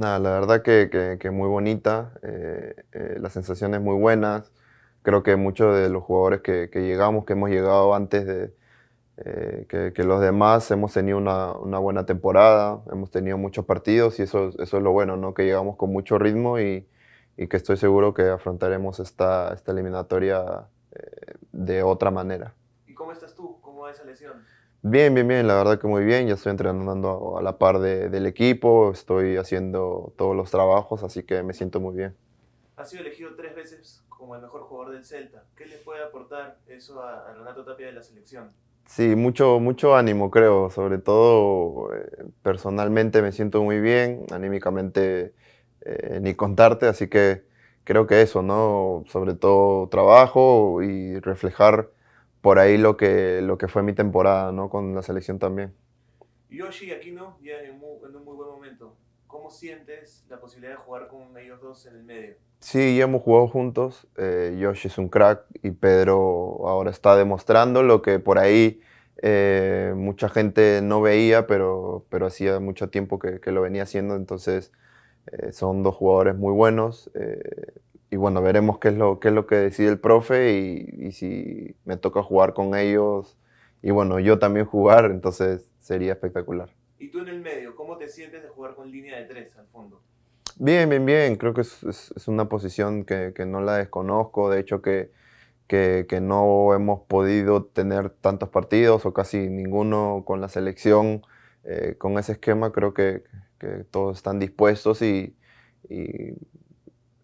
Nada, la verdad que, que, muy bonita, eh, eh, las sensaciones muy buenas. Creo que muchos de los jugadores que, llegamos, que hemos llegado antes de eh, que, los demás, hemos tenido una, buena temporada, hemos tenido muchos partidos y eso, eso es lo bueno, ¿no? que llegamos con mucho ritmo y, que estoy seguro que afrontaremos esta, esta eliminatoria de otra manera. ¿Y cómo estás tú? ¿Cómo va esa lesión? Bien, bien, bien, la verdad que muy bien. Ya estoy entrenando a la par del equipo, estoy haciendo todos los trabajos, así que me siento muy bien. Has sido elegido tres veces como el mejor jugador del Celta. ¿Qué le puede aportar eso a, a Renato Tapia de la selección? Sí, mucho, mucho ánimo creo, sobre todo eh, personalmente me siento muy bien, anímicamente eh, ni contarte, así que creo que eso, ¿no? Sobre todo trabajo y reflejar por ahí lo que, lo que fue mi temporada, ¿no? Con la selección también. Yoshi aquí no, ya en, un muy buen momento. ¿Cómo sientes la posibilidad de jugar con ellos dos en el medio? Sí, ya hemos jugado juntos. Eh, Yoshi es un crack y Pedro ahora está demostrando lo que por ahí eh, mucha gente no veía, pero, pero hacía mucho tiempo que, lo venía haciendo. Entonces, eh, son dos jugadores muy buenos y bueno, veremos qué es lo, qué es lo que decide el profe y, si me toca jugar con ellos y bueno, yo también jugar, entonces sería espectacular. ¿Y tú en el medio, cómo te sientes de jugar con línea de tres al fondo? Bien, bien, bien, creo que es, es, una posición que, que, no la desconozco, de hecho que, que, no hemos podido tener tantos partidos o casi ninguno con la selección, eh, con ese esquema creo que, todos están dispuestos y, y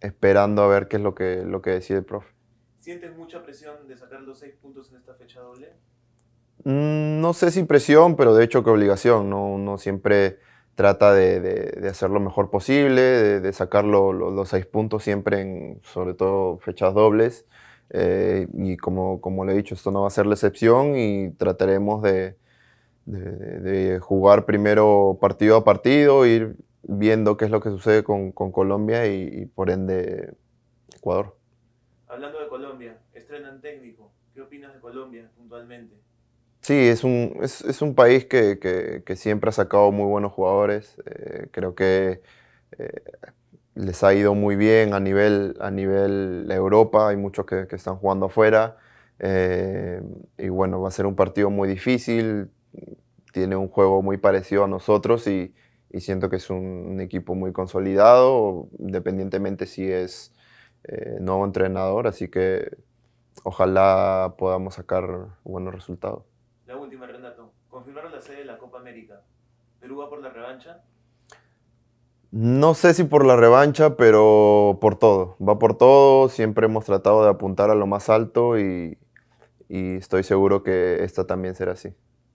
esperando a ver qué es lo que, lo que decide el profe. ¿Sientes mucha presión de sacar los seis puntos en esta fecha doble? Mm, no sé si presión, pero de hecho qué obligación. Uno siempre trata de, hacer lo mejor posible, de, sacar los seis puntos siempre, sobre todo fechas dobles. Eh, y como, como le he dicho, esto no va a ser la excepción y trataremos de, de, de, jugar primero partido a partido, ir viendo qué es lo que sucede con, Colombia y, por ende Ecuador. Hablando de Colombia, estrenan técnico. ¿Qué opinas de Colombia puntualmente? Sí, es un, es, un país que, siempre ha sacado muy buenos jugadores. Eh, creo que eh, les ha ido muy bien a nivel, a nivel Europa. Hay muchos que, están jugando afuera. Eh, y bueno, va a ser un partido muy difícil. Tiene un juego muy parecido a nosotros y, y siento que es un, equipo muy consolidado, independientemente si es eh, nuevo entrenador, así que ojalá podamos sacar buenos resultados. La última, Renato. ¿Confirmaron la sede de la Copa América? ¿Perú va por la revancha? No sé si por la revancha, pero por todo. Va por todo. Siempre hemos tratado de apuntar a lo más alto y, y estoy seguro que esta también será así.